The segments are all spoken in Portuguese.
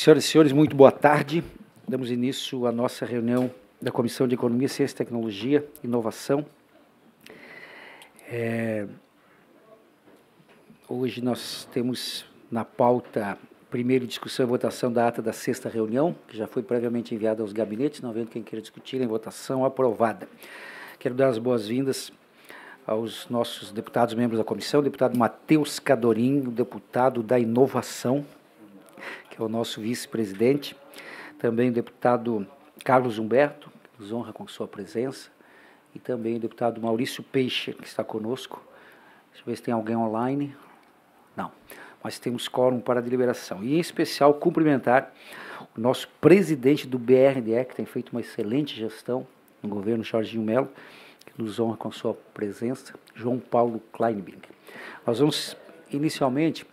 Senhoras e senhores, muito boa tarde. Damos início à nossa reunião da Comissão de Economia, Ciência, Tecnologia e Inovação. É... Hoje nós temos na pauta, primeiro, discussão e votação da ata da sexta reunião, que já foi previamente enviada aos gabinetes, não havendo quem queira discutir, em votação aprovada. Quero dar as boas-vindas aos nossos deputados membros da comissão, o deputado Matheus Cadorim, deputado da Inovação, que é o nosso vice-presidente, também o deputado Carlos Humberto, que nos honra com sua presença, e também o deputado Maurício Peixe, que está conosco. Deixa eu ver se tem alguém online. Não, mas temos quórum para a deliberação. E, em especial, cumprimentar o nosso presidente do BRDE, que tem feito uma excelente gestão no governo Jorginho Melo, que nos honra com sua presença, João Paulo Kleinbing. Nós vamos, inicialmente,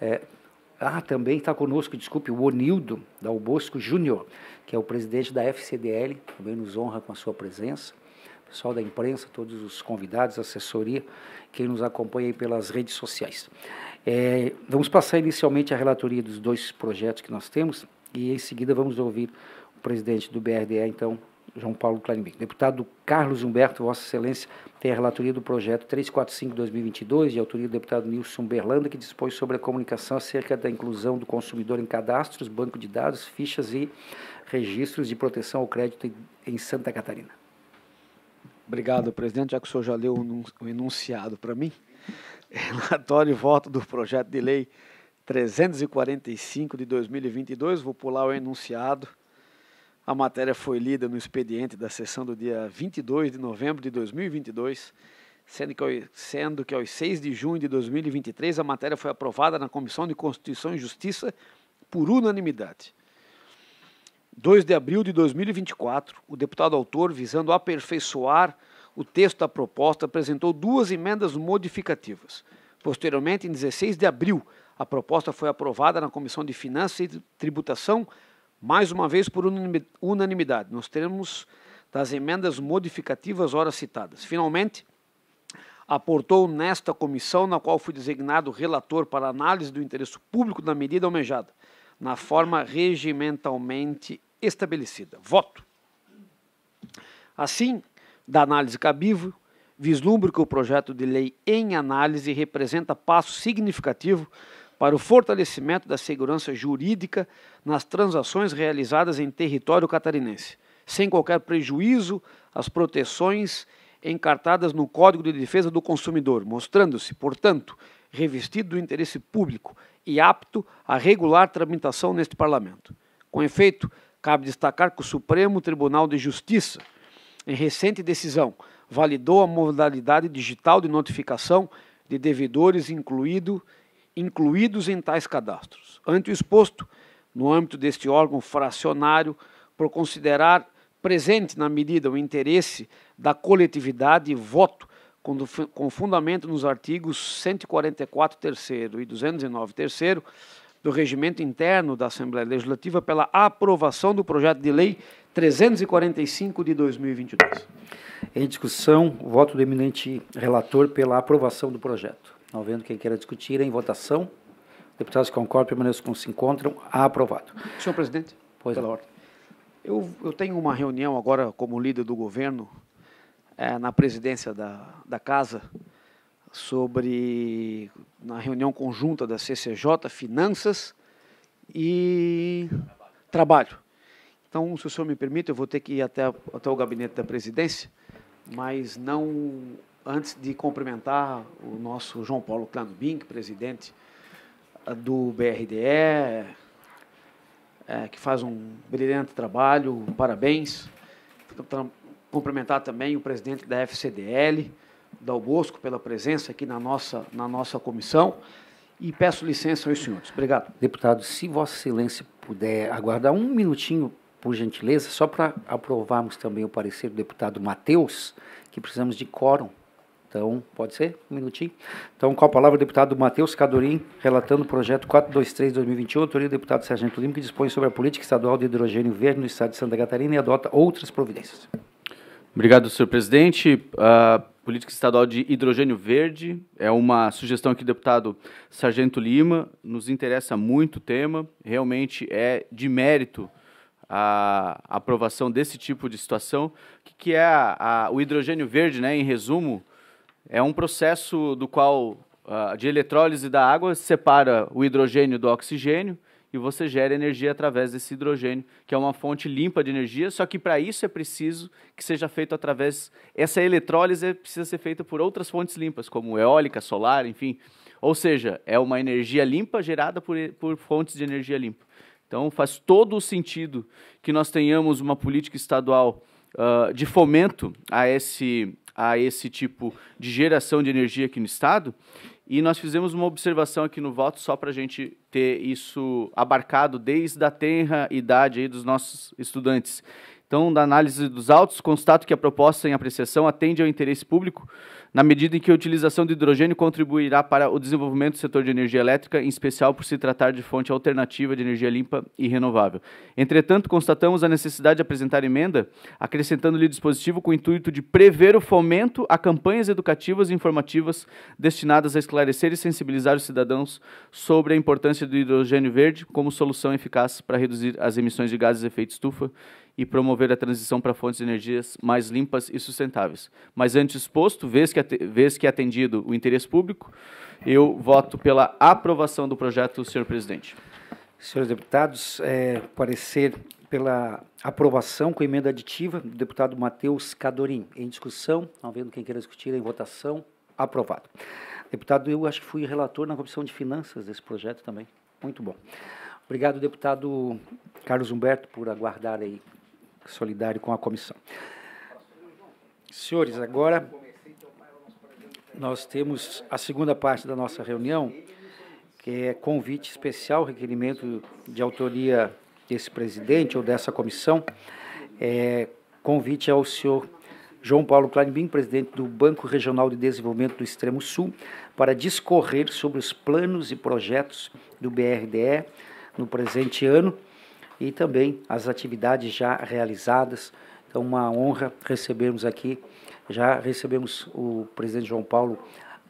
é, ah, também está conosco, desculpe, o Onildo Dalbosco Júnior, que é o presidente da FCDL, também nos honra com a sua presença. Pessoal da imprensa, todos os convidados, assessoria, quem nos acompanha pelas redes sociais. É, vamos passar inicialmente a relatoria dos dois projetos que nós temos e em seguida vamos ouvir o presidente do BRDE, então, João Paulo Clarimbeck. Deputado Carlos Humberto, Vossa Excelência, tem a relatoria do projeto 345-2022, de autoria do deputado Nilson Berlanda, que dispõe sobre a comunicação acerca da inclusão do consumidor em cadastros, banco de dados, fichas e registros de proteção ao crédito em Santa Catarina. Obrigado, presidente. Já que o senhor já leu o enunciado para mim, relatório e voto do projeto de lei 345 de 2022, vou pular o enunciado a matéria foi lida no expediente da sessão do dia 22 de novembro de 2022, sendo que, sendo que aos 6 de junho de 2023 a matéria foi aprovada na Comissão de Constituição e Justiça por unanimidade. 2 de abril de 2024, o deputado autor, visando aperfeiçoar o texto da proposta, apresentou duas emendas modificativas. Posteriormente, em 16 de abril, a proposta foi aprovada na Comissão de Finanças e Tributação mais uma vez por unanimidade, nós teremos das emendas modificativas ora citadas. Finalmente, aportou nesta comissão, na qual fui designado relator para análise do interesse público da medida almejada, na forma regimentalmente estabelecida. Voto. Assim, da análise cabível, vislumbro que o projeto de lei em análise representa passo significativo para o fortalecimento da segurança jurídica nas transações realizadas em território catarinense, sem qualquer prejuízo às proteções encartadas no Código de Defesa do Consumidor, mostrando-se, portanto, revestido do interesse público e apto a regular tramitação neste Parlamento. Com efeito, cabe destacar que o Supremo Tribunal de Justiça, em recente decisão, validou a modalidade digital de notificação de devedores, incluído incluídos em tais cadastros. Ante o exposto, no âmbito deste órgão fracionário, por considerar presente na medida o interesse da coletividade, voto com fundamento nos artigos 144 terceiro e 209 terceiro do regimento interno da Assembleia Legislativa pela aprovação do projeto de lei 345 de 2022. Em discussão, voto do eminente relator pela aprovação do projeto. Não vendo quem queira discutir, em votação. Deputados que concordam, permaneçam como se encontram. Ah, aprovado. Senhor presidente, pois pela não. É. ordem. Eu, eu, tenho uma reunião agora como líder do governo é, na presidência da, da casa sobre na reunião conjunta da CCJ, Finanças e Trabalho. Então, se o senhor me permite, eu vou ter que ir até, até o gabinete da presidência, mas não antes de cumprimentar o nosso João Paulo Clanbink, é presidente ah, do BRDE, é, eh, que faz um brilhante trabalho, parabéns. Então, cumprimentar também o presidente da FCDL, Dal Bosco, pela presença aqui na nossa, na nossa comissão. E peço licença aos senhores. Obrigado. Deputado, se Vossa Excelência puder aguardar um minutinho, por gentileza, só para aprovarmos também o parecer do deputado Matheus, que precisamos de quórum. Então, pode ser? Um minutinho. Então, com a palavra o deputado Matheus Cadorim, relatando o projeto 423-2021, autoria do deputado Sargento Lima, que dispõe sobre a política estadual de hidrogênio verde no estado de Santa Catarina e adota outras providências. Obrigado, senhor presidente. A política estadual de hidrogênio verde é uma sugestão que o deputado Sargento Lima nos interessa muito o tema. Realmente é de mérito a aprovação desse tipo de situação, que, que é a, a, o hidrogênio verde, né, em resumo, é um processo do qual, ah, de eletrólise da água, separa o hidrogênio do oxigênio e você gera energia através desse hidrogênio, que é uma fonte limpa de energia, só que para isso é preciso que seja feito através... Essa eletrólise precisa ser feita por outras fontes limpas, como eólica, solar, enfim. Ou seja, é uma energia limpa gerada por, por fontes de energia limpa. Então faz todo o sentido que nós tenhamos uma política estadual uh, de fomento a esse a esse tipo de geração de energia aqui no estado. E nós fizemos uma observação aqui no voto só para a gente ter isso abarcado desde a tenra idade aí dos nossos estudantes. Então, da análise dos autos, constato que a proposta em apreciação atende ao interesse público na medida em que a utilização de hidrogênio contribuirá para o desenvolvimento do setor de energia elétrica, em especial por se tratar de fonte alternativa de energia limpa e renovável. Entretanto, constatamos a necessidade de apresentar emenda, acrescentando-lhe dispositivo com o intuito de prever o fomento a campanhas educativas e informativas destinadas a esclarecer e sensibilizar os cidadãos sobre a importância do hidrogênio verde como solução eficaz para reduzir as emissões de gases de efeito estufa e promover a transição para fontes de energias mais limpas e sustentáveis. Mas antes exposto, vês que a vez que é atendido o interesse público, eu voto pela aprovação do projeto, senhor presidente. Senhores deputados, é, parecer pela aprovação com emenda aditiva do deputado Matheus Cadorim. Em discussão, não vendo quem queira discutir, em votação, aprovado. Deputado, eu acho que fui relator na Comissão de Finanças desse projeto também. Muito bom. Obrigado, deputado Carlos Humberto, por aguardar aí, solidário com a comissão. Senhores, agora nós temos a segunda parte da nossa reunião, que é convite especial, requerimento de autoria desse presidente ou dessa comissão, é, convite ao senhor João Paulo Kleinbin, presidente do Banco Regional de Desenvolvimento do Extremo Sul, para discorrer sobre os planos e projetos do BRDE no presente ano e também as atividades já realizadas então, uma honra recebermos aqui. Já recebemos o presidente João Paulo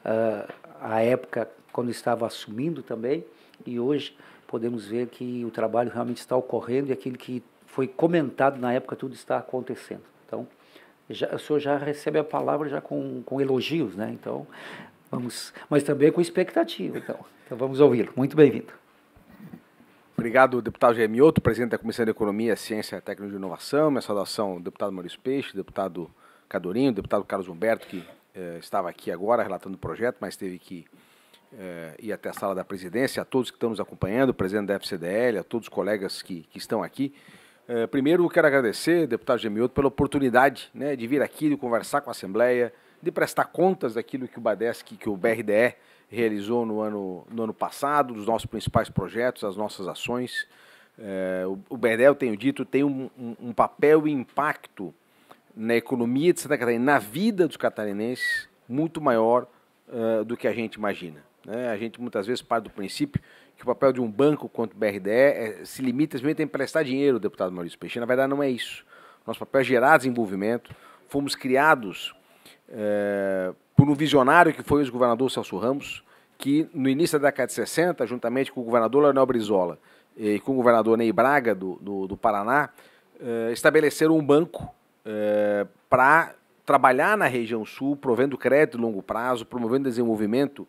uh, à época quando estava assumindo também, e hoje podemos ver que o trabalho realmente está ocorrendo e aquilo que foi comentado na época tudo está acontecendo. Então, já, o senhor já recebe a palavra já com, com elogios, né? Então, vamos, mas também com expectativa. Então, então vamos ouvi-lo. Muito bem-vindo. Obrigado, deputado Gemioto, presidente da Comissão de Economia, Ciência, Tecnologia e Inovação. Minha saudação, deputado Maurício Peixe, deputado Cadorinho, deputado Carlos Humberto, que eh, estava aqui agora relatando o projeto, mas teve que eh, ir até a sala da presidência. A todos que estão nos acompanhando, presidente da FCDL, a todos os colegas que, que estão aqui. Eh, primeiro, quero agradecer, deputado Gemioto, pela oportunidade né, de vir aqui, de conversar com a Assembleia, de prestar contas daquilo que o BADESC, que o BRDE, realizou no ano, no ano passado, dos nossos principais projetos, as nossas ações. É, o, o Berdel, tenho dito, tem um, um, um papel e impacto na economia de Santa Catarina, na vida dos catarinenses, muito maior uh, do que a gente imagina. Né? A gente muitas vezes parte do princípio que o papel de um banco quanto o BRDE é, se limita simplesmente a emprestar dinheiro, deputado Maurício Peixinho. Na verdade, não é isso. Nosso papel é gerar desenvolvimento. Fomos criados é, por um visionário que foi o governador Celso Ramos, que no início da década de 60, juntamente com o governador Leonel Brizola e com o governador Ney Braga do, do, do Paraná, eh, estabeleceram um banco eh, para trabalhar na região sul, provendo crédito de longo prazo, promovendo desenvolvimento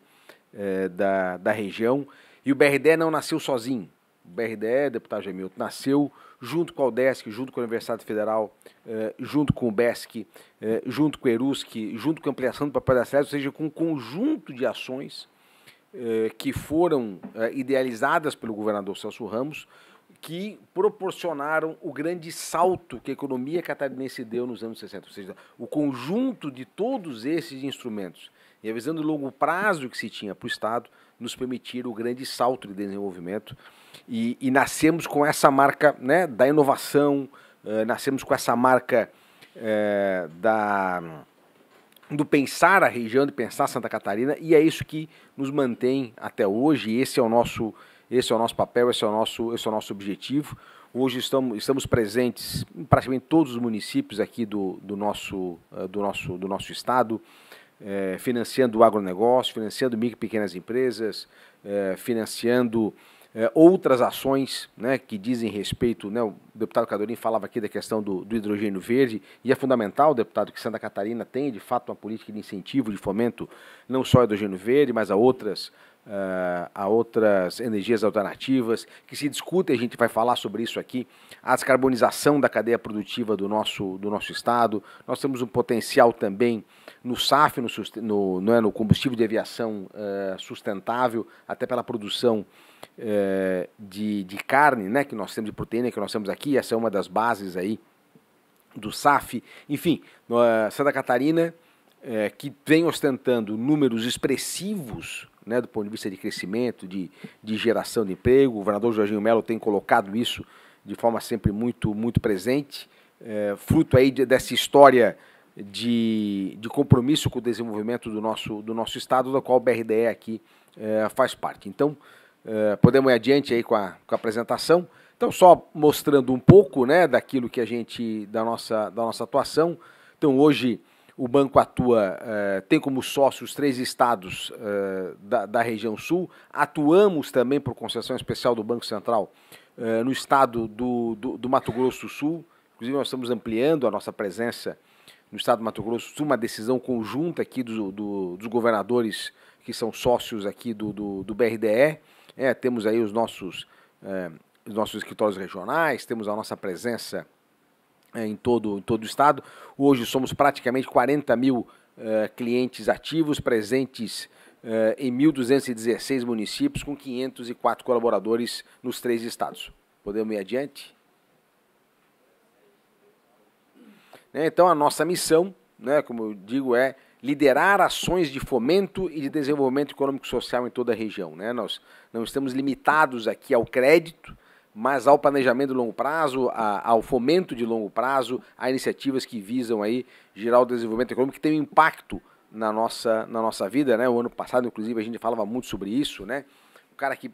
eh, da, da região. E o BRD não nasceu sozinho. O BRD, deputado Gemilto, nasceu junto com a UDESC, junto com a Universidade Federal, eh, junto com o BESC, eh, junto com o ERUSC, junto com a ampliação do papel da cidade, ou seja, com um conjunto de ações eh, que foram idealizadas pelo governador Celso Ramos, que proporcionaram o grande salto que a economia catarinense deu nos anos 60, ou seja, o conjunto de todos esses instrumentos e a visão de longo prazo que se tinha para o Estado nos permitiram o grande salto de desenvolvimento e, e nascemos com essa marca né, da inovação, uh, nascemos com essa marca uh, da, do pensar a região, de pensar Santa Catarina, e é isso que nos mantém até hoje. Esse é o nosso, esse é o nosso papel, esse é o nosso, esse é o nosso objetivo. Hoje estamos, estamos presentes em praticamente todos os municípios aqui do, do, nosso, eh, do, nosso, do nosso estado, eh, financiando o agronegócio, financiando micro e pequenas empresas, eh, financiando é, outras ações né, que dizem respeito, né, o deputado Cadorim falava aqui da questão do, do, hidrogênio verde, e é fundamental, deputado, que Santa Catarina tenha de fato uma política de incentivo, de fomento, não só ao hidrogênio verde, mas a outras uh, ah, a outras energias alternativas, que se discute, a gente vai falar sobre isso aqui, a descarbonização da cadeia produtiva do nosso, do nosso estado. Nós temos um potencial também no SAF, no, no, é no combustível de aviação uh, sustentável, até pela produção uh, de, de carne, né, que nós temos de proteína, que nós temos aqui, essa é uma das bases aí do SAF. Enfim, eh, Santa Catarina, que vem ostentando números expressivos né, do ponto de vista de crescimento, de, de geração de emprego. O governador Jorginho Melo tem colocado isso de forma sempre muito, muito presente, é, fruto aí de, dessa história de, de compromisso com o desenvolvimento do nosso, do nosso Estado, da qual o BRDE aqui é, faz parte. Então, é, podemos ir adiante aí com a, com a apresentação. Então, só mostrando um pouco né, daquilo que a gente, da nossa, da nossa atuação. Então, hoje, o banco atua, eh, tem como sócios três estados eh, da, da, região sul. Atuamos também por concessão especial do Banco Central eh, no estado do, do, do, Mato Grosso do Sul. Inclusive, nós estamos ampliando a nossa presença no estado do Mato Grosso do Sul, uma decisão conjunta aqui do, do dos governadores que são sócios aqui do, do, BRDE. É, temos aí os nossos, os nossos escritórios regionais, temos a nossa presença é, em, todo, em todo o estado. Hoje somos praticamente 40 mil é, clientes ativos, presentes é, em 1.216 municípios, com 504 colaboradores nos três estados. Podemos ir adiante? Né, então, a nossa missão, né, como eu digo, é liderar ações de fomento e de desenvolvimento econômico social em toda a região. Né? Nós não estamos limitados aqui ao crédito, mas ao planejamento de longo prazo, a, ao fomento de longo prazo, a iniciativas que visam aí gerar o desenvolvimento econômico que tem um impacto na nossa, na nossa vida, né? O ano passado, inclusive, a gente falava muito sobre isso, né? O cara que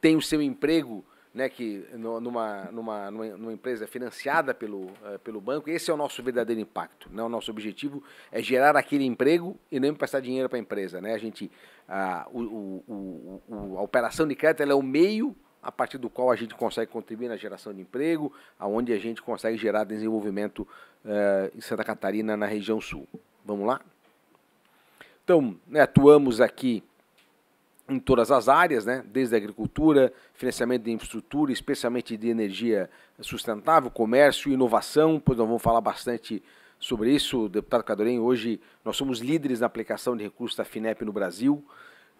tem o seu emprego, né? Que numa, numa, numa, empresa financiada pelo, eh, pelo banco, esse é o nosso verdadeiro impacto, né? O nosso objetivo é gerar aquele emprego e não emprestar dinheiro para a empresa, né? A gente, a, o, o, o, a operação de crédito é o meio a partir do qual a gente consegue contribuir na geração de emprego, aonde a gente consegue gerar desenvolvimento eh, em Santa Catarina, na região sul. Vamos lá? Então, né, atuamos aqui em todas as áreas, né, desde a agricultura, financiamento de infraestrutura, especialmente de energia sustentável, comércio, inovação, pois nós vamos falar bastante sobre isso, deputado Cadorim. Hoje nós somos líderes na aplicação de recursos da FINEP no Brasil.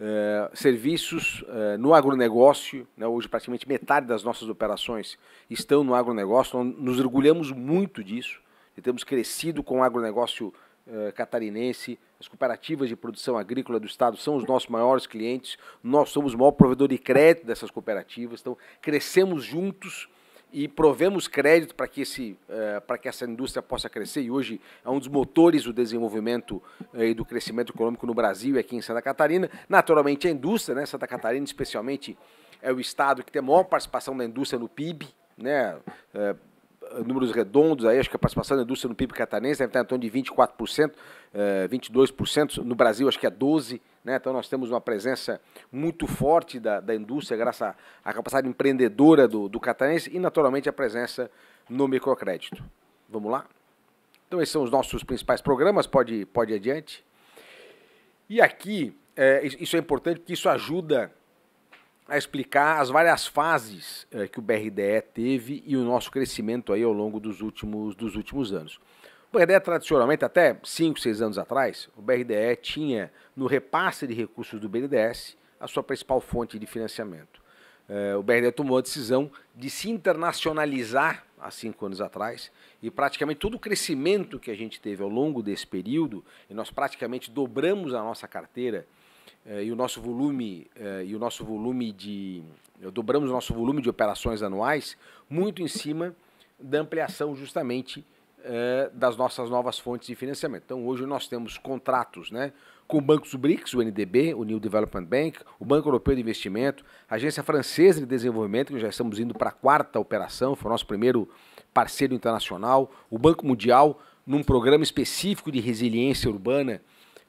É, serviços é, no agronegócio. Né, hoje, praticamente metade das nossas operações estão no agronegócio. Nós então nos orgulhamos muito disso e temos crescido com o agronegócio é, catarinense. As cooperativas de produção agrícola do Estado são os nossos maiores clientes. Nós somos o maior provedor de crédito dessas cooperativas. Então, crescemos juntos e provemos crédito para que, esse, eh, para que essa indústria possa crescer, e hoje é um dos motores do desenvolvimento eh, e do crescimento econômico no Brasil e aqui em Santa Catarina. Naturalmente, a indústria, né? Santa Catarina, especialmente, é o estado que tem a maior participação da indústria no PIB, né? Eh, números redondos, aí acho que a participação da indústria no PIB catarinense deve estar em torno de 24%, 22%, no Brasil acho que é 12%, né? Então, nós temos uma presença muito forte da, da indústria, graças à, à capacidade empreendedora do, do catarinense e, naturalmente, a presença no microcrédito. Vamos lá? Então, esses são os nossos principais programas. Pode, pode ir adiante. E aqui, é, isso é importante porque isso ajuda a explicar as várias fases é, que o BRDE teve e o nosso crescimento aí ao longo dos últimos, dos últimos anos. BRD tradicionalmente, até 5, 6 anos atrás, o BRDE tinha no repasse de recursos do BNDES a sua principal fonte de financiamento. Eh, o BRDE tomou a decisão de se internacionalizar há cinco anos atrás e praticamente todo o crescimento que a gente teve ao longo desse período, e nós praticamente dobramos a nossa carteira eh, e o nosso volume eh, e o nosso volume de dobramos o nosso volume de operações anuais muito em cima da ampliação justamente é, das nossas novas fontes de financiamento. Então, hoje nós temos contratos né, com bancos BRICS, o NDB, o New Development Bank, o Banco Europeu de Investimento, a Agência Francesa de Desenvolvimento, que já estamos indo para a quarta operação, foi o nosso primeiro parceiro internacional, o Banco Mundial, num programa específico de resiliência urbana,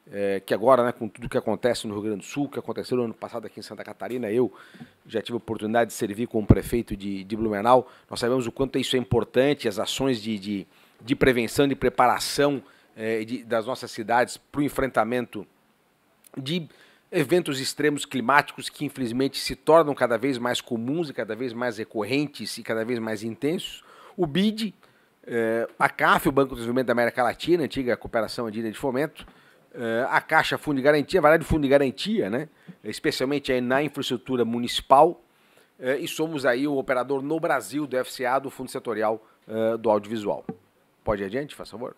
é, que agora, né, com tudo que acontece no Rio Grande do Sul, que aconteceu no ano passado aqui em Santa Catarina, eu já tive a oportunidade de servir como prefeito de, de Blumenau, nós sabemos o quanto isso é importante, as ações de, de de prevenção, de preparação eh, de, das nossas cidades para o enfrentamento de eventos extremos climáticos que infelizmente se tornam cada vez mais comuns e cada vez mais recorrentes e cada vez mais intensos. O BID, eh, a CAF, o Banco de Desenvolvimento da América Latina, antiga Cooperação Andina de Fomento, eh, a Caixa Fundo de Garantia, a de Fundo de Garantia, né? especialmente na infraestrutura municipal, e somos aí o operador no Brasil do FCA, do Fundo Setorial do Audiovisual. Pode ir adiante, faz favor.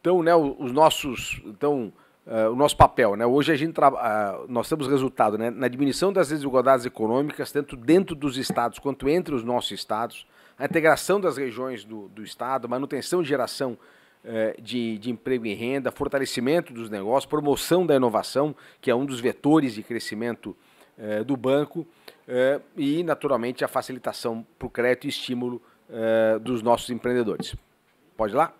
Então, né, os nossos, então, uh, o nosso papel, né? Hoje a gente uh, nós temos resultado, né, na diminuição das desigualdades econômicas, tanto dentro dos estados quanto entre os nossos estados, a integração das regiões do, do estado, manutenção de geração é, de, de, emprego e renda, fortalecimento dos negócios, promoção da inovação, que é um dos vetores de crescimento eh, do banco, eh, e, naturalmente, a facilitação para o crédito e estímulo eh, dos nossos empreendedores. Pode ir lá?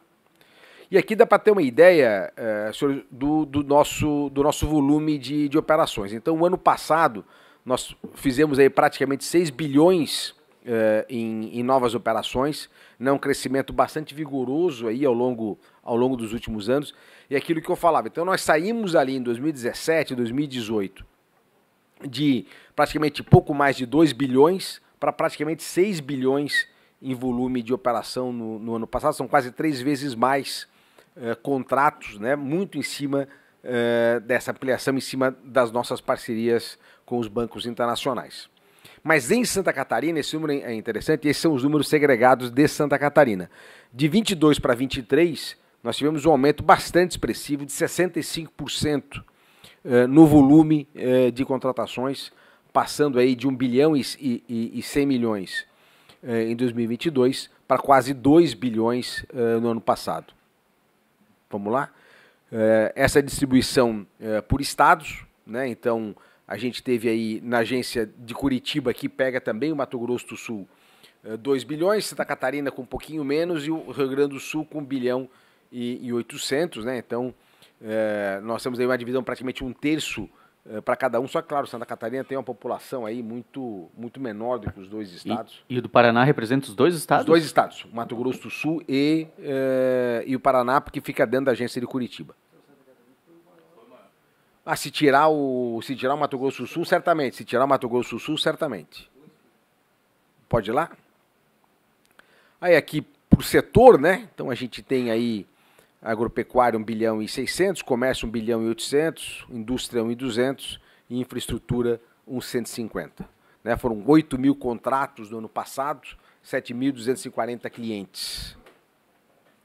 E aqui dá para ter uma ideia é, do, do, nosso, do nosso volume de, de operações. Então, o ano passado, nós fizemos aí praticamente 6 bilhões é, em, em, novas operações, né? um crescimento bastante vigoroso aí ao longo, ao longo dos últimos anos. E aquilo que eu falava. Então, nós saímos ali em 2017, 2018, de praticamente pouco mais de 2 bilhões para praticamente 6 bilhões em volume de operação no, no ano passado, são quase três vezes mais eh, contratos, né? muito em cima eh, dessa ampliação, em cima das nossas parcerias com os bancos internacionais. Mas em Santa Catarina, esse número é interessante, esses são os números segregados de Santa Catarina. De 22 para 23, nós tivemos um aumento bastante expressivo de 65% eh, no volume de contratações, passando aí de 1 bilhão e 100 milhões eh, em 2022 para quase 2 bilhões eh, no ano passado. Vamos lá? Eh, essa distribuição eh, por estados, né? então a gente teve aí na agência de Curitiba, que pega também o Mato Grosso do Sul, 2 eh, bilhões, Santa Catarina com um pouquinho menos e o Rio Grande do Sul com 1 bilhão e, e 800, né? Então, eh, nós temos aí uma divisão praticamente um terço eh, para cada um. Só que, claro, Santa Catarina tem uma população aí muito, muito menor do que os dois estados. E, e o do Paraná representa os dois estados? Os dois estados, Mato Grosso do Sul e, eh, e o Paraná, porque fica dentro da agência de Curitiba. Ah, se tirar o, se tirar o Mato Grosso do Sul, certamente. Se tirar o Mato Grosso do Sul, certamente. Pode ir lá? Aí aqui por setor, né? Então a gente tem aí agropecuária 1 bilhão e 600, comércio 1 bilhão e 800, indústria 1 e 200 e infraestrutura 150. Né? Foram 8 mil contratos no ano passado, 7.240 clientes.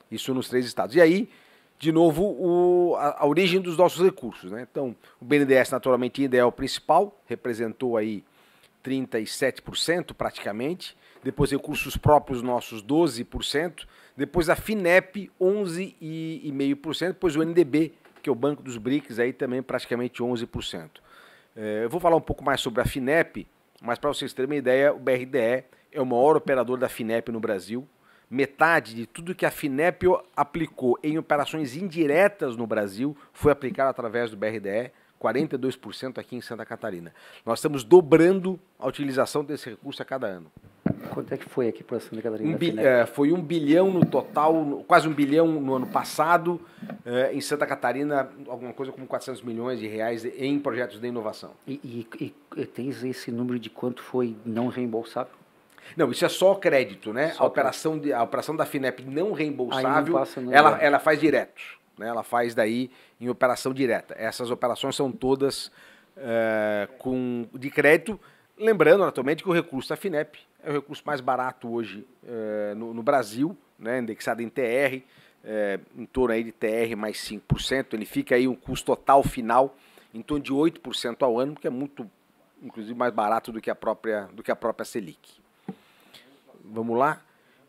Isso nos três estados. E aí, de novo, o, a, a, origem dos nossos recursos. Né? Então, o BNDES, naturalmente, ainda é o principal, representou aí 37% praticamente. Depois, recursos próprios nossos, 12%. Depois a Finep, 11,5%. Depois o NDB, que é o Banco dos BRICS, aí também praticamente 11%. É, eu vou falar um pouco mais sobre a Finep, mas para vocês terem uma ideia, o BRDE é o maior operador da Finep no Brasil. Metade de tudo que a Finep aplicou em operações indiretas no Brasil foi aplicado através do BRDE. 42% aqui em Santa Catarina. Nós estamos dobrando a utilização desse recurso a cada ano. Quanto é que foi aqui para Santa Catarina? Um bi, é, foi um bilhão no total, quase um bilhão no ano passado. É, em Santa Catarina, alguma coisa como 400 milhões de reais em projetos de inovação. E, e, e tens esse número de quanto foi não reembolsável? Não, isso é só crédito, né? Só a, operação crédito. De, a operação da FINEP não reembolsável, não ela, ela faz direto. Né? Ela faz daí em operação direta. Essas operações são todas é, com, de crédito Lembrando, naturalmente, que o recurso da FINEP é o recurso mais barato hoje é, no, no, Brasil, né, indexado em TR, é, eh, em torno aí de TR mais 5%. Ele fica aí um custo total final em torno de 8% ao ano, que é muito, inclusive, mais barato do que a própria, do que a própria Selic. Vamos lá?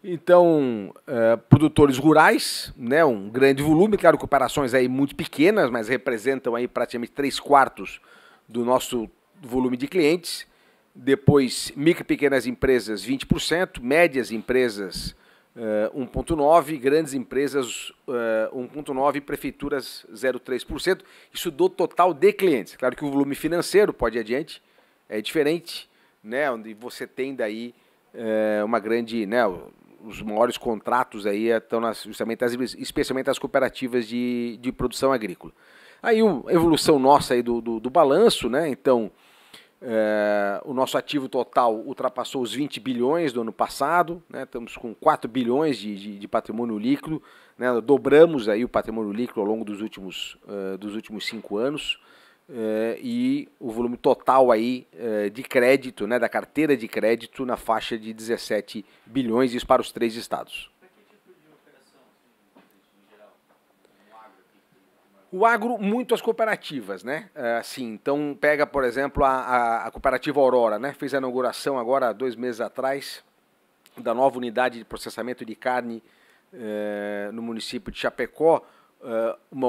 Então, é, produtores rurais, né, um grande volume, claro, cooperações aí muito pequenas, mas representam aí praticamente 3 quartos do nosso volume de clientes depois micro e pequenas empresas 20%, médias empresas uh, eh, 1,9%, grandes empresas uh, eh, 1,9%, prefeituras 0,3%. Isso do total de clientes. Claro que o volume financeiro, pode ir adiante, é diferente, né? onde você tem daí uh, uma grande... Né? Os maiores contratos aí estão nas, justamente as, especialmente as cooperativas de, de produção agrícola. Aí a evolução nossa aí do, do, do balanço, né? então... É, o nosso ativo total ultrapassou os 20 bilhões do ano passado, né, estamos com 4 bilhões de, de, de patrimônio líquido, né, dobramos aí o patrimônio líquido ao longo dos últimos, uh, dos últimos cinco anos, uh, e o volume total aí, uh, de crédito, né, da carteira de crédito, na faixa de 17 bilhões, isso para os três estados. O agro, muito as cooperativas, né? É, assim, então pega, por exemplo, a, a, a cooperativa Aurora, né? Fez a inauguração agora, dois meses atrás, da nova unidade de processamento de carne eh, no município de Chapecó. Eh, uma,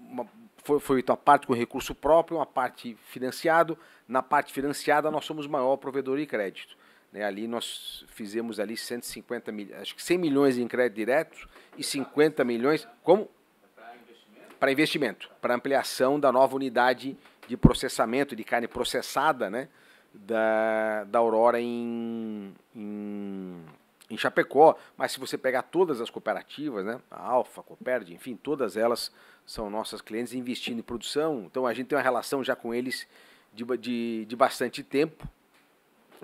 uma, foi feita uma parte com recurso próprio, uma parte financiado. Na parte financiada, nós somos maior provedor de crédito. Né? Ali nós fizemos ali 150 mil, acho que 100 milhões em crédito direto e 50 milhões. Como? para investimento, para ampliação da nova unidade de processamento de carne processada né, da, da Aurora em, em, em Chapecó. Mas se você pegar todas as cooperativas, né, a Alfa, Coperd, enfim, todas elas são nossas clientes investindo em produção. Então a gente tem uma relação já com eles de, de, de bastante tempo.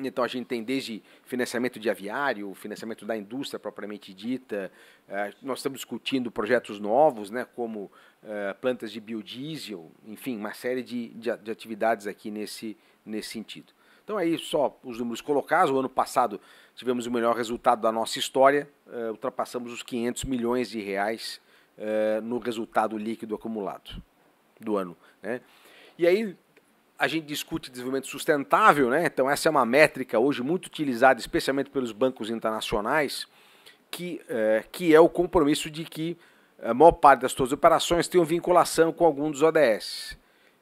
Então a gente tem desde financiamento de aviário, financiamento da indústria propriamente dita, eh, nós estamos discutindo projetos novos, né, como eh, plantas de biodiesel, enfim, uma série de, de atividades aqui nesse, nesse sentido. Então aí só os números colocados, o ano passado tivemos o melhor resultado da nossa história, eh, ultrapassamos os 500 milhões de reais no resultado líquido acumulado do ano. Né? E aí a gente discute desenvolvimento sustentável, né? Então essa é uma métrica hoje muito utilizada, especialmente pelos bancos internacionais, que é, que é o compromisso de que a é, maior parte das suas operações tenham vinculação com algum dos ODS.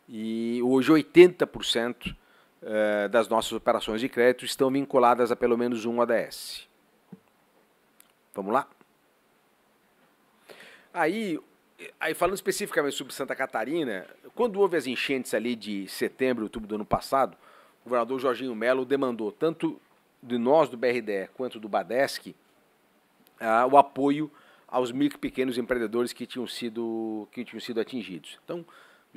E hoje 80% é, das nossas operações de crédito estão vinculadas a pelo menos um ODS. Vamos lá? Aí Aí falando especificamente sobre Santa Catarina, quando houve as enchentes ali de setembro, outubro do ano passado, o governador Jorginho Melo demandou tanto de nós do BRDE quanto do Badesc ah, o apoio aos micro e pequenos empreendedores que tinham sido que tinham sido atingidos. Então,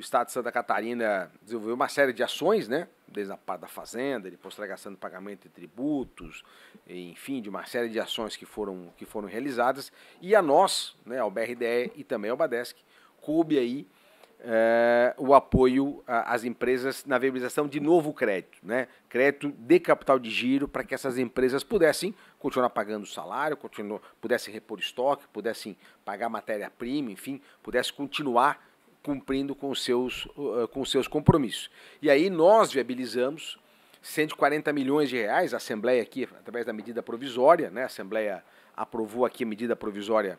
o Estado de Santa Catarina desenvolveu uma série de ações, né? Desde a parte da fazenda, de postergação do pagamento de tributos, enfim, de uma série de ações que foram, que foram realizadas. E a nós, né, ao BRDE e também ao Badesc, coube aí é, o apoio às empresas na viabilização de novo crédito, né? crédito de capital de giro para que essas empresas pudessem continuar pagando o salário, pudessem repor estoque, pudessem pagar matéria-prima, enfim, pudessem continuar cumprindo com os seus, eh, com os seus compromissos. E aí nós viabilizamos 140 milhões de reais, a Assembleia aqui, através da medida provisória, né, a Assembleia aprovou aqui a medida provisória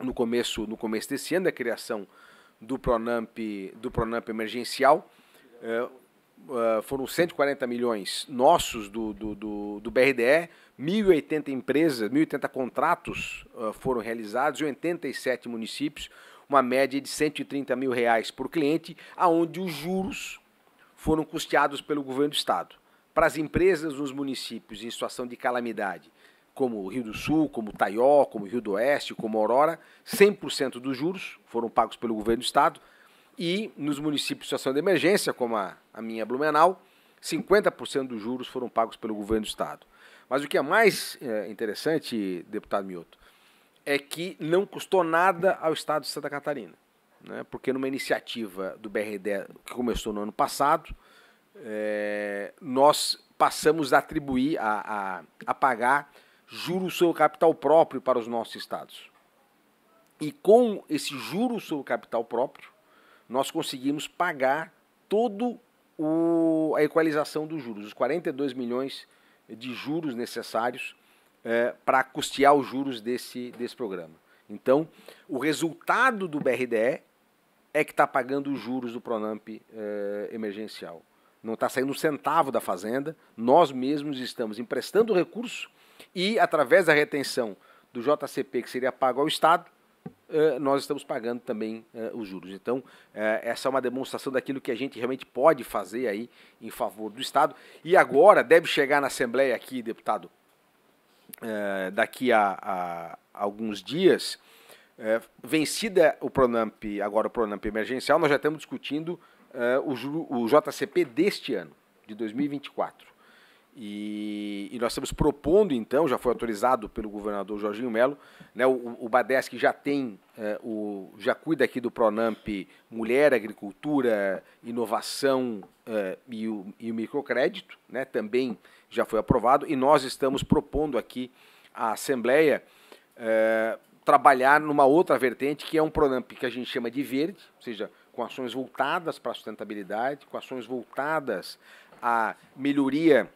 no começo, no começo desse ano, a criação do Pronamp, do Pronamp emergencial. Uh, foram 140 milhões nossos do, do, do, do BRDE, 1.080 empresas, 1.080 contratos uh, foram realizados em 87 municípios, uma média de 130 mil reais por cliente, aonde os juros foram custeados pelo governo do estado. Para as empresas nos municípios em situação de calamidade, como o Rio do Sul, como Taió, como Rio do Oeste, como Aurora, 100% dos juros foram pagos pelo governo do estado e nos municípios em situação de emergência, como a, a minha Blumenau, 50% dos juros foram pagos pelo governo do estado. Mas o que é mais é, interessante, deputado Mioto, é que não custou nada ao Estado de Santa Catarina. Né? Porque numa iniciativa do BRD que começou no ano passado, é, nós passamos a atribuir, a, a, a pagar juros sobre capital próprio para os nossos estados. E com esse juros sobre capital próprio, nós conseguimos pagar todo o, a equalização dos juros, os 42 milhões de juros necessários é, para custear os juros desse, desse programa. Então, o resultado do BRDE é que está pagando os juros do Pronamp é, emergencial. Não está saindo um centavo da fazenda, nós mesmos estamos emprestando o recurso e, através da retenção do JCP, que seria pago ao Estado, é, nós estamos pagando também é, os juros. Então, é, essa é uma demonstração daquilo que a gente realmente pode fazer aí em favor do Estado. E agora deve chegar na Assembleia aqui, deputado, eh, daqui a, a, alguns dias, é, vencida o Pronamp, agora o Pronamp emergencial, nós já estamos discutindo é, o, o JCP deste ano, de 2024. E e nós estamos propondo, então, já foi autorizado pelo governador Jorginho Melo, né, o, o Badesc já tem, é, o, já cuida aqui do Pronamp Mulher, Agricultura, Inovação é, e, o, e o Microcrédito, né, também já foi aprovado, e nós estamos propondo aqui à Assembleia é, trabalhar numa outra vertente, que é um Pronamp que a gente chama de verde, ou seja, com ações voltadas para a sustentabilidade, com ações voltadas à melhoria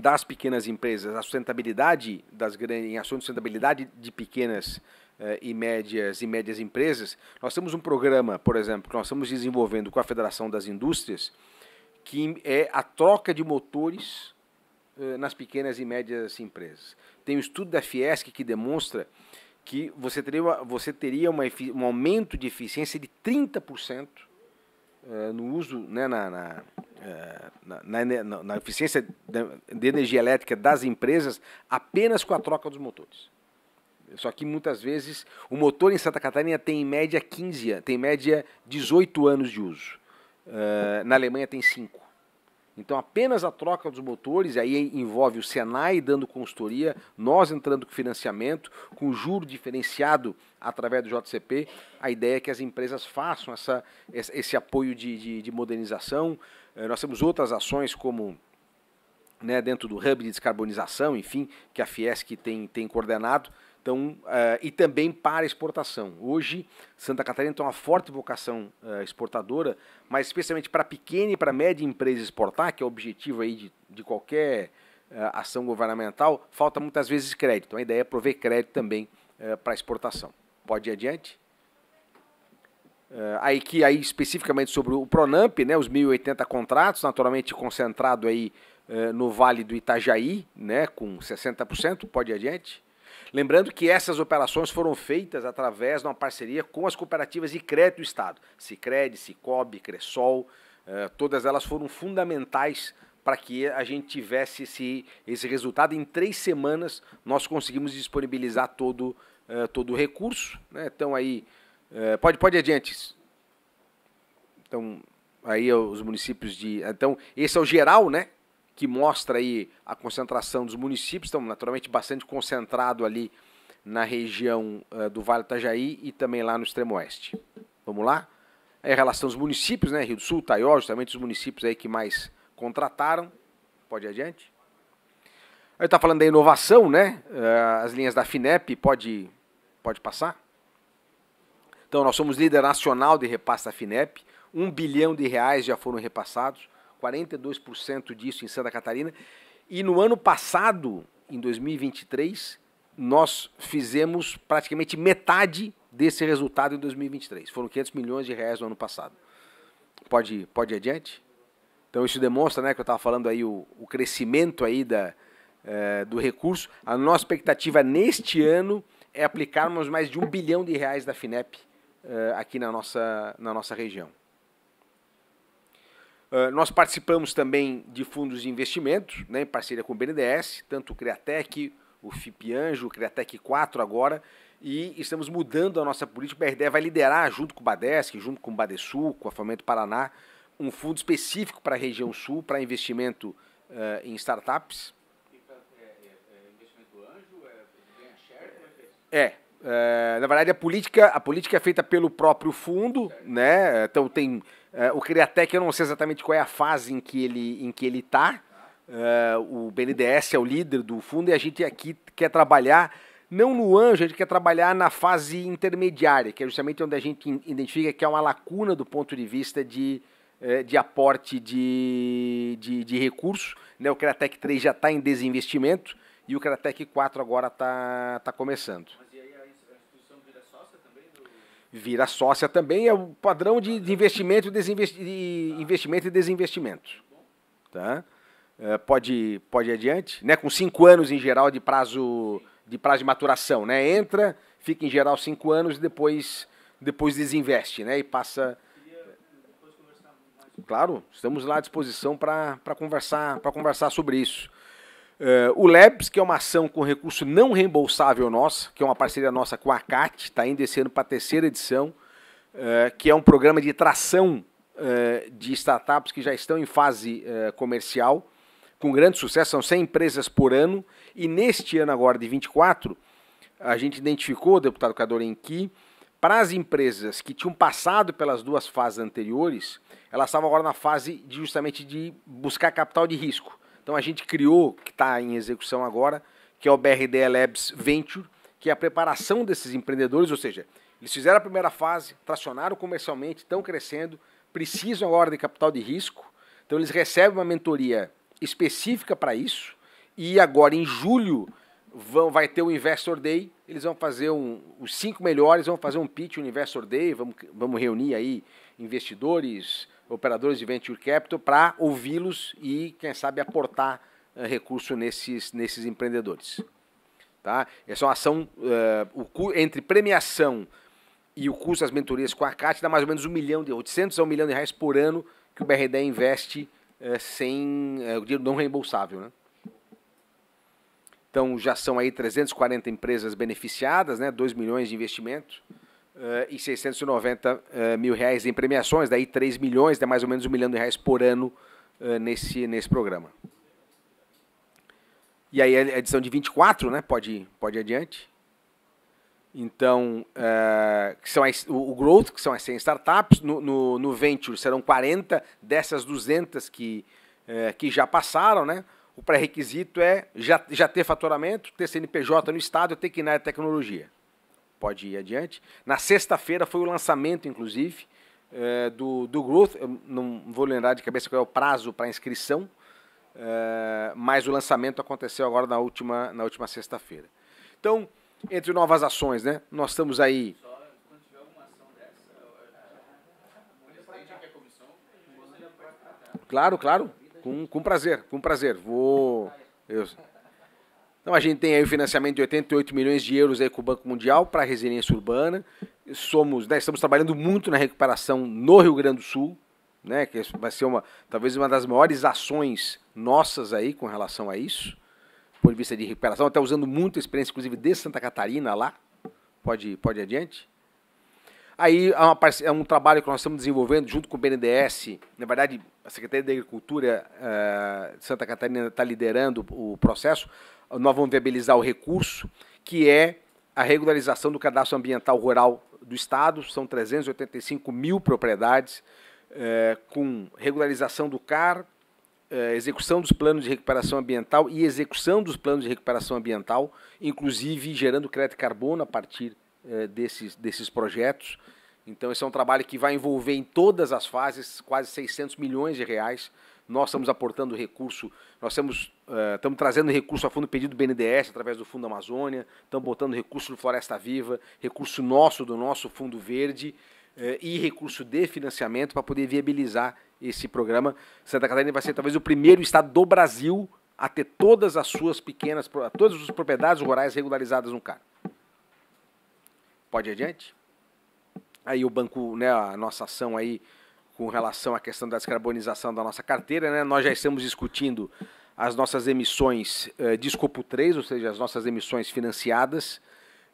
das pequenas empresas, a sustentabilidade das grandes, em ação de sustentabilidade de pequenas eh, e médias e médias empresas, nós temos um programa, por exemplo, que nós estamos desenvolvendo com a Federação das Indústrias, que é a troca de motores eh, nas pequenas e médias empresas. Tem um estudo da Fiesc que demonstra que você teria, você teria uma, um aumento de eficiência de 30% eh, no uso, né, na, na, eh, na, na, na eficiência de energia elétrica das empresas apenas com a troca dos motores. Só que muitas vezes o motor em Santa Catarina tem em média 15, tem em média 18 anos de uso. Uh, na Alemanha tem 5. Então, apenas a troca dos motores, aí envolve o Senai dando consultoria, nós entrando com financiamento, com juro diferenciado através do JCP. A ideia é que as empresas façam essa, esse apoio de, de, de modernização. Eh, nós temos outras ações como né, dentro do hub de descarbonização, enfim, que a Fiesc tem, tem coordenado. Então, uh, e também para exportação. Hoje, Santa Catarina tem uma forte vocação uh, exportadora, mas especialmente para pequena e para média empresa exportar, que é o objetivo aí de, de qualquer uh, ação governamental, falta muitas vezes crédito. Então, a ideia é prover crédito também para exportação. Pode ir adiante? aí que aí especificamente sobre o Pronamp, né, os 1.080 contratos, naturalmente concentrado aí no Vale do Itajaí, né, com 60%. Pode ir adiante? Lembrando que essas operações foram feitas através de uma parceria com as cooperativas de crédito do Estado, Cicred, Sicob, Cressol, eh, todas elas foram fundamentais para que a gente tivesse esse, esse resultado. Em três semanas, nós conseguimos disponibilizar todo, eh, todo o recurso. Né? Então, aí, eh, pode, pode adiante. Então, aí é os municípios de. Então, esse é o geral, né? que mostra aí a concentração dos municípios, estão naturalmente bastante concentrado ali na região uh, do Vale do Itajaí e também lá no extremo oeste. Vamos lá? em relação aos municípios, né? Rio do Sul, Taió, justamente os municípios aí que mais contrataram. Pode ir adiante. Aí está falando da inovação, né? Uh, as linhas da FINEP, pode, pode passar? Então, nós somos líder nacional de repasse da FINEP. Um bilhão de reais já foram repassados. 42% disso em Santa Catarina. E no ano passado, em 2023, nós fizemos praticamente metade desse resultado em 2023. Foram 500 milhões de reais no ano passado. Pode, pode ir adiante? Então isso demonstra, né, que eu estava falando aí, o, o, crescimento aí da, é, do recurso. A nossa expectativa neste ano é aplicarmos mais de um bilhão de reais da FINEP é, aqui na nossa, na nossa região nós participamos também de fundos de investimentos, né, em parceria com o BNDES, tanto o Criatec, o FIPIANJO, o Criatec 4 agora, e estamos mudando a nossa política. O BRDE vai liderar, junto com o Badesc, junto com o Badesul, com a Fomento Paraná, um fundo específico para a região sul, para investimento uh, em startups. É, É, é, na verdade, a política, a política é feita pelo próprio fundo, né? Então tem eh, o Criatec, eu não sei exatamente qual é a fase em que ele em que ele está. Eh, o BNDES é o líder do fundo e a gente aqui quer trabalhar não no anjo, a gente quer trabalhar na fase intermediária, que é justamente onde a gente identifica que é uma lacuna do ponto de vista de, eh, de aporte de, de, de recursos. Né? O Cratec 3 já está em desinvestimento e o Cratec 4 agora está tá começando vira sócia também, é o padrão de, de investimento, desinvesti de investimento e desinvestimento. Tá? É, pode, pode ir adiante, né? Com cinco anos em geral de prazo de prazo de maturação, né? Entra, fica em geral cinco anos e depois depois desinveste, né? E passa. Claro, estamos lá à disposição para conversar para conversar sobre isso. É, o Labs que é uma ação com recurso não reembolsável nossa, que é uma parceria nossa com a CAT, está indo esse ano para a terceira edição, é, que é um programa de tração é, de startups que já estão em fase comercial, com grande sucesso, são 100 empresas por ano, e neste ano agora de 24, a gente identificou, deputado Cadoren, que para as empresas que tinham passado pelas duas fases anteriores, elas estavam agora na fase de, justamente de buscar capital de risco. Então a gente criou, que está em execução agora, que é o BRD Labs Venture, que é a preparação desses empreendedores, ou seja, eles fizeram a primeira fase, tracionaram comercialmente, estão crescendo, precisam agora de capital de risco, então eles recebem uma mentoria específica para isso, e agora em julho vão, vai ter o Investor Day, eles vão fazer um, os cinco melhores, vão fazer um pitch, um Investor Day, vamos, vamos reunir aí investidores, operadores de venture capital para ouvi-los e, quem sabe, aportar uh, recurso nesses, nesses empreendedores. Tá? Essa é uma ação uh, o, entre premiação e o custo das mentorias com a CAT dá mais ou menos um milhão de 800 a um milhão de reais por ano que o BRD investe uh, sem o dinheiro não reembolsável. Né? Então já são aí 340 empresas beneficiadas, né? 2 milhões de investimento. Uh, e 690 uh, eh, mil reais em premiações, daí 3 milhões, dá mais ou menos um milhão de reais por ano uh, nesse, nesse programa. E aí é a edição de 24, né? Pode pode ir adiante. Então, que são as, o, o, Growth, que são as 100 startups, no, no, no Venture serão 40 dessas 200 que, que já passaram, né? O pré-requisito é já, já ter faturamento, ter CNPJ no estado e ter que ir na tecnologia pode ir adiante. Na sexta-feira foi o lançamento, inclusive, é, do, do Growth. Eu não vou lembrar de cabeça qual é o prazo para inscrição, é, mas o lançamento aconteceu agora na última, na última sexta-feira. Então, entre novas ações, né? Nós estamos aí. Claro, claro. Com, com prazer, com prazer. Vou. Eu, então a gente tem aí o financiamento de 88 milhões de euros aí com o Banco Mundial para a resiliência urbana. Somos, né, estamos trabalhando muito na recuperação no Rio Grande do Sul, né, que vai ser uma talvez uma das maiores ações nossas aí com relação a isso, do ponto de vista de recuperação, até usando muito a experiência inclusive de Santa Catarina lá. Pode pode adiante. Aí é, uma, é um trabalho que nós estamos desenvolvendo junto com o BNDES. Na verdade, a Secretaria da Agricultura ah, de Santa Catarina está liderando o processo nós vamos viabilizar o recurso, que é a regularização do cadastro ambiental rural do Estado, são 385 mil propriedades, é, com regularização do CAR, é, execução dos planos de recuperação ambiental e execução dos planos de recuperação ambiental, inclusive gerando crédito carbono a partir é, desses, desses projetos. Então, esse é um trabalho que vai envolver em todas as fases quase 600 milhões de reais nós estamos aportando recurso, nós estamos, eh, uh, estamos trazendo recurso a fundo pedido do BNDES através do Fundo Amazônia, estamos botando recurso do Floresta Viva, recurso nosso do nosso Fundo Verde uh, e recurso de financiamento para poder viabilizar esse programa. Santa Catarina vai ser talvez o primeiro estado do Brasil a ter todas as suas pequenas, todas as propriedades rurais regularizadas no CAR. Pode ir adiante? Aí o banco, né, a nossa ação aí com relação à questão da descarbonização da nossa carteira, né? Nós já estamos discutindo as nossas emissões eh, de escopo 3, ou seja, as nossas emissões financiadas,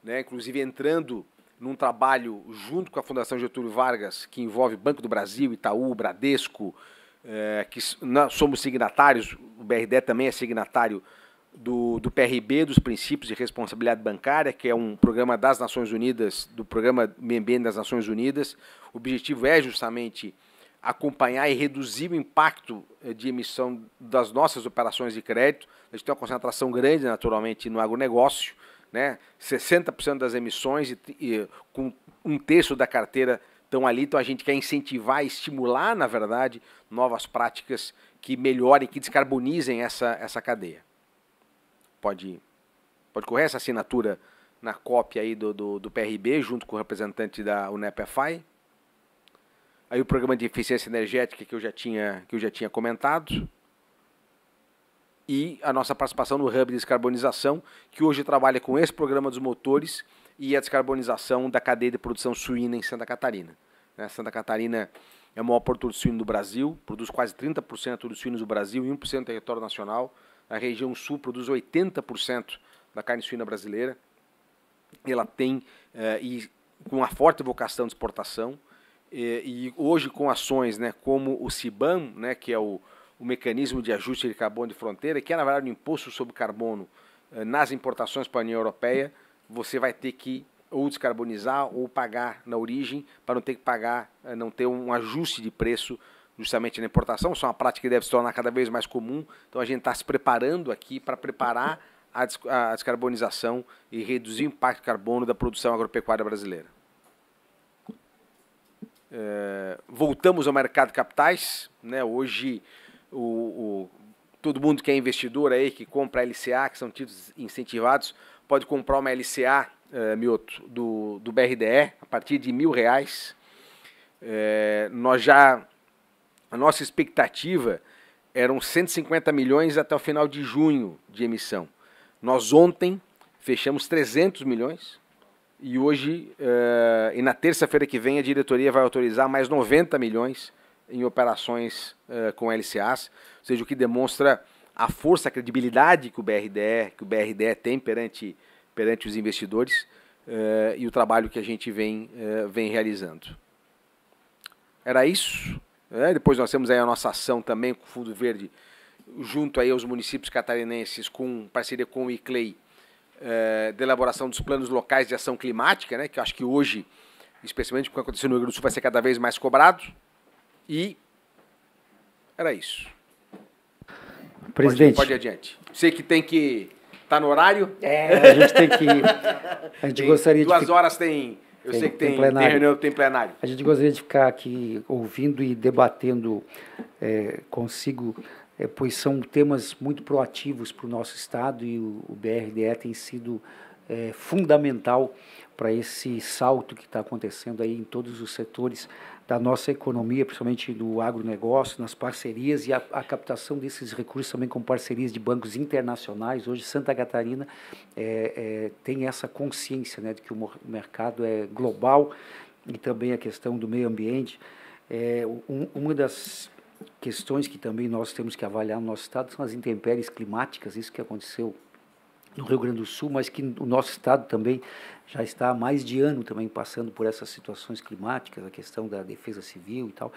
né? inclusive entrando num trabalho junto com a Fundação Getúlio Vargas, que envolve Banco do Brasil, Itaú, Bradesco, eh, que somos signatários, o BRD também é signatário do, do PRB, dos Princípios de Responsabilidade Bancária, que é um programa das Nações Unidas, do Programa Meio Ambiente das Nações Unidas. O objetivo é justamente acompanhar e reduzir o impacto eh, de emissão das nossas operações de crédito. A gente tem uma concentração grande, naturalmente, no agronegócio, né? 60% das emissões e, e, com um terço da carteira estão ali, então a gente quer incentivar, estimular, na verdade, novas práticas que melhorem, que descarbonizem essa, essa cadeia. Pode, pode correr essa assinatura na cópia aí do, do, do PRB, junto com o representante da UNEPFI. Aí o programa de eficiência energética que eu já tinha, que eu já tinha comentado. E a nossa participação no Hub de Descarbonização, que hoje trabalha com esse programa dos motores e a descarbonização da cadeia de produção suína em Santa Catarina. Né? Santa Catarina é o maior produtor de suíno do Brasil, produz quase 30% dos suínos do Brasil e 1% do território nacional. A região sul produz 80% da carne suína brasileira. Ela tem, eh, e com uma forte vocação de exportação, e, e, hoje com ações né, como o CIBAM, né, que é o, o mecanismo de ajuste de carbono de fronteira, que é na verdade o imposto sobre carbono eh, nas importações para a União Europeia, você vai ter que ou descarbonizar ou pagar na origem para não ter que pagar, eh, não ter um ajuste de preço justamente na importação. Isso é uma prática que deve se tornar cada vez mais comum. Então a gente está se preparando aqui para preparar a, a descarbonização e reduzir o impacto de carbono da produção agropecuária brasileira. É, voltamos ao mercado de capitais, né? Hoje o, o, todo mundo que é investidor aí, que compra LCA, que são títulos incentivados, pode comprar uma LCA, é, Mioto, do, do BRDE, a partir de mil reais. É, nós já, a nossa expectativa eram 150 milhões até o final de junho de emissão. Nós ontem fechamos 300 milhões, e hoje, eh, e na terça-feira que vem, a diretoria vai autorizar mais 90 milhões em operações eh, com LCAs, ou seja, o que demonstra a força, a credibilidade que o BRDE, que o BRDE tem perante, perante os investidores eh, e o trabalho que a gente vem, vem realizando. Era isso. Né? Depois nós temos aí a nossa ação também com o Fundo Verde, junto aí aos municípios catarinenses, com parceria com o ICLEI, é, da elaboração dos planos locais de ação climática, né, que eu acho que hoje, especialmente com o que aconteceu no Rio Grande do Sul, vai ser cada vez mais cobrado. E era isso. Presidente. Pode, pode adiante. Sei que tem que estar tá no horário. É, a gente tem que. A gente tem gostaria duas de. Duas horas tem. Eu tem, sei que tem, tem, plenário. tem reunião, tem plenário. A gente gostaria de ficar aqui ouvindo e debatendo é, consigo é, pois são temas muito proativos para o nosso Estado e o, o BRDE tem sido é, fundamental para esse salto que está acontecendo aí em todos os setores da nossa economia, principalmente do agronegócio, nas parcerias e a, a captação desses recursos também com parcerias de bancos internacionais. Hoje, Santa Catarina é, é tem essa consciência né, de que o mercado é global e também a questão do meio ambiente. É, um, uma das questões que também nós temos que avaliar no nosso estado são as intempéries climáticas, isso que aconteceu no Rio Grande do Sul, mas que o nosso estado também já está há mais de ano também passando por essas situações climáticas, a questão da defesa civil e tal.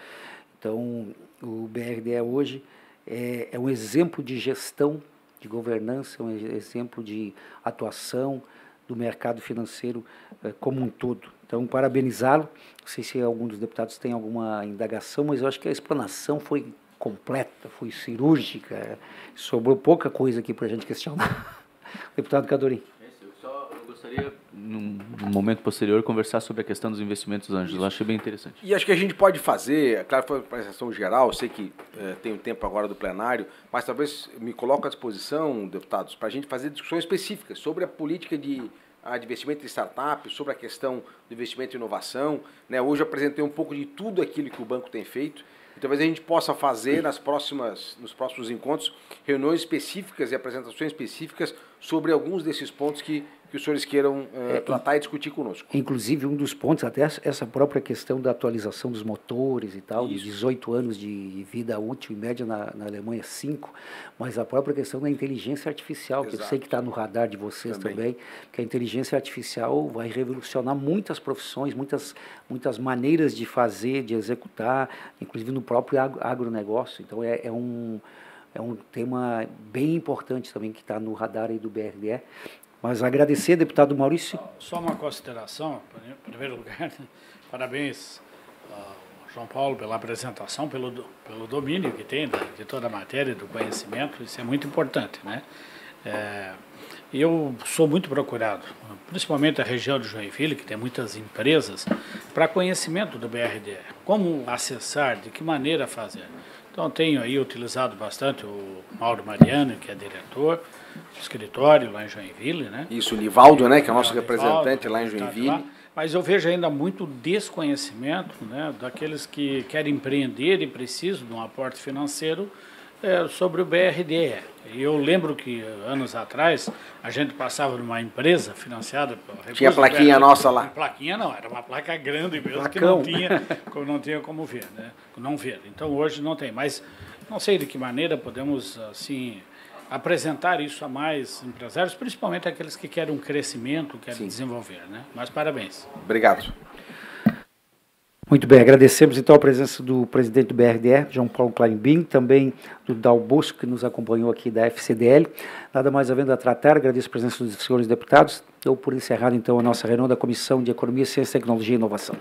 Então, o BRDE é hoje é, é um exemplo de gestão, de governança, é um exemplo de atuação do mercado financeiro eh, como um todo. Então, parabenizá-lo. Não sei se algum dos deputados tem alguma indagação, mas eu acho que a explanação foi completa, foi cirúrgica. Sobrou pouca coisa aqui para a gente questionar. Deputado Cadorim. É só gostaria, num, num momento posterior, conversar sobre a questão dos investimentos anjos. achei bem interessante. E acho que a gente pode fazer, é claro, foi uma apresentação geral, sei que é, tem o um tempo agora do plenário, mas talvez me coloque à disposição, deputados, para a gente fazer discussões específicas sobre a política de de investimento em startup, sobre a questão do investimento em inovação. Né? Hoje eu apresentei um pouco de tudo aquilo que o banco tem feito. E talvez a gente possa fazer nas próximas, nos próximos encontros reuniões específicas e apresentações específicas sobre alguns desses pontos que que os senhores queiram eh, é, tratar e discutir conosco. Inclusive, um dos pontos, até essa própria questão da atualização dos motores e tal, Isso. de 18 anos de vida útil, em média na, na Alemanha 5, mas a própria questão da inteligência artificial, Exato. que eu sei que está no radar de vocês também. também, que a inteligência artificial vai revolucionar muitas profissões, muitas, muitas maneiras de fazer, de executar, inclusive no próprio agronegócio. Então, é, é um é um tema bem importante também que está no radar aí do BRDE mas agradecer, deputado Maurício. Só uma consideração, em primeiro lugar, parabéns João Paulo pela apresentação, pelo, pelo domínio que tem né, de toda a matéria, do conhecimento, isso é muito importante. Né? É, eu sou muito procurado, principalmente a região de Joinville, que tem muitas empresas, para conhecimento do BRDE, como acessar, de que maneira fazer. Então tenho aí utilizado bastante o Mauro Mariano, que é diretor do escritório lá em Joinville, né? Isso, o Nivaldo, né, que é o nosso representante lá em tá Joinville. Mas eu vejo ainda muito desconhecimento né, daqueles que querem empreender e precisam de um aporte financeiro é, sobre o BRD. eu lembro que anos atrás a gente passava numa empresa financiada pela República. Tinha plaquinha nossa lá. Plaquinha não, era uma placa grande mesmo Placão. que não tinha, não tinha como ver, né? Não ver. Então hoje não tem, mas não sei de que maneira podemos assim apresentar isso a mais empresários, principalmente aqueles que querem um crescimento, querem Sim. desenvolver, né? Mas parabéns. Obrigado. Muito bem, agradecemos então a presença do presidente do BRDE, João Paulo Kleinbin, também do Dal Bosco, que nos acompanhou aqui da FCDL. Nada mais havendo a tratar, agradeço a presença dos senhores deputados. Dou por encerrado então a nossa reunião da Comissão de Economia, Ciência, Tecnologia e Inovação.